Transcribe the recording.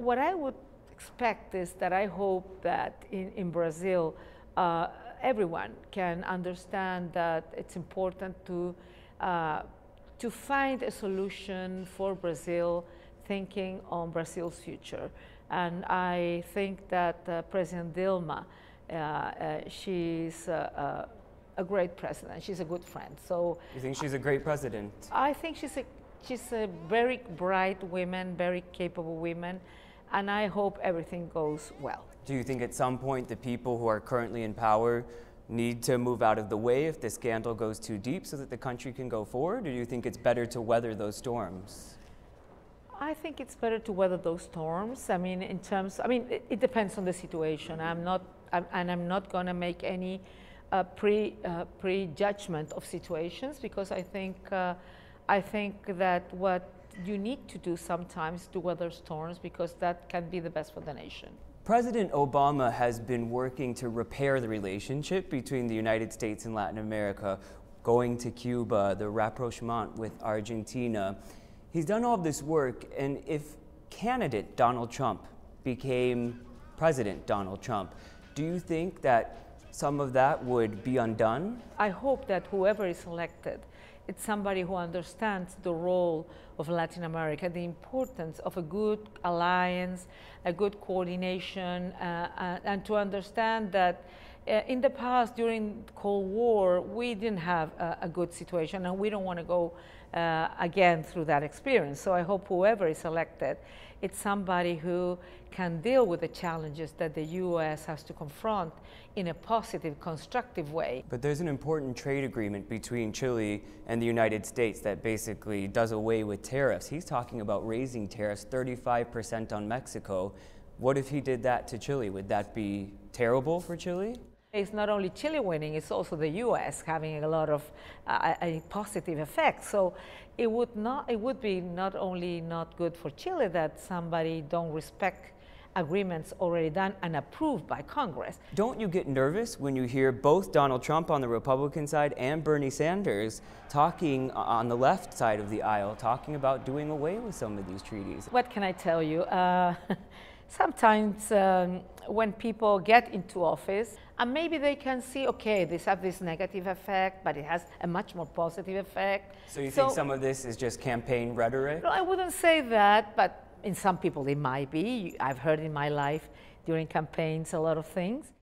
what I would expect is that I hope that in, in Brazil, uh, everyone can understand that it's important to, uh, to find a solution for Brazil, thinking on Brazil's future. And I think that uh, President Dilma, uh, uh, she's a great president. She's a good friend. So you think she's a great president? I think she's a she's a very bright woman, very capable woman, and I hope everything goes well. Do you think at some point the people who are currently in power need to move out of the way if the scandal goes too deep so that the country can go forward, or do you think it's better to weather those storms? I think it's better to weather those storms. I mean, in terms, I mean, it, it depends on the situation. I'm not, I'm, and I'm not going to make any uh, pre uh, prejudgment of situations because I think, uh, I think that what you need to do sometimes to weather storms because that can be the best for the nation. President Obama has been working to repair the relationship between the United States and Latin America, going to Cuba, the rapprochement with Argentina. He's done all of this work, and if candidate Donald Trump became President Donald Trump, do you think that some of that would be undone? I hope that whoever is elected it's somebody who understands the role of Latin America, the importance of a good alliance, a good coordination, uh, uh and to understand that uh, in the past during Cold War, we didn't have a, a good situation and we don't want to go uh, again through that experience. So I hope whoever is elected, it's somebody who can deal with the challenges that the U.S. has to confront in a positive, constructive way. But there's an important trade agreement between Chile and the United States that basically does away with tariffs. He's talking about raising tariffs 35% on Mexico. What if he did that to Chile? Would that be terrible for Chile? It's not only Chile winning, it's also the U.S. having a lot of uh, a positive effect. So it would not, it would be not only not good for Chile that somebody don't respect agreements already done and approved by Congress. Don't you get nervous when you hear both Donald Trump on the Republican side and Bernie Sanders talking uh, on the left side of the aisle, talking about doing away with some of these treaties? What can I tell you? Uh, sometimes um, when people get into office, and maybe they can see, okay, this has this negative effect, but it has a much more positive effect. So you so, think some of this is just campaign rhetoric? No, I wouldn't say that, but in some people it might be. I've heard in my life during campaigns a lot of things.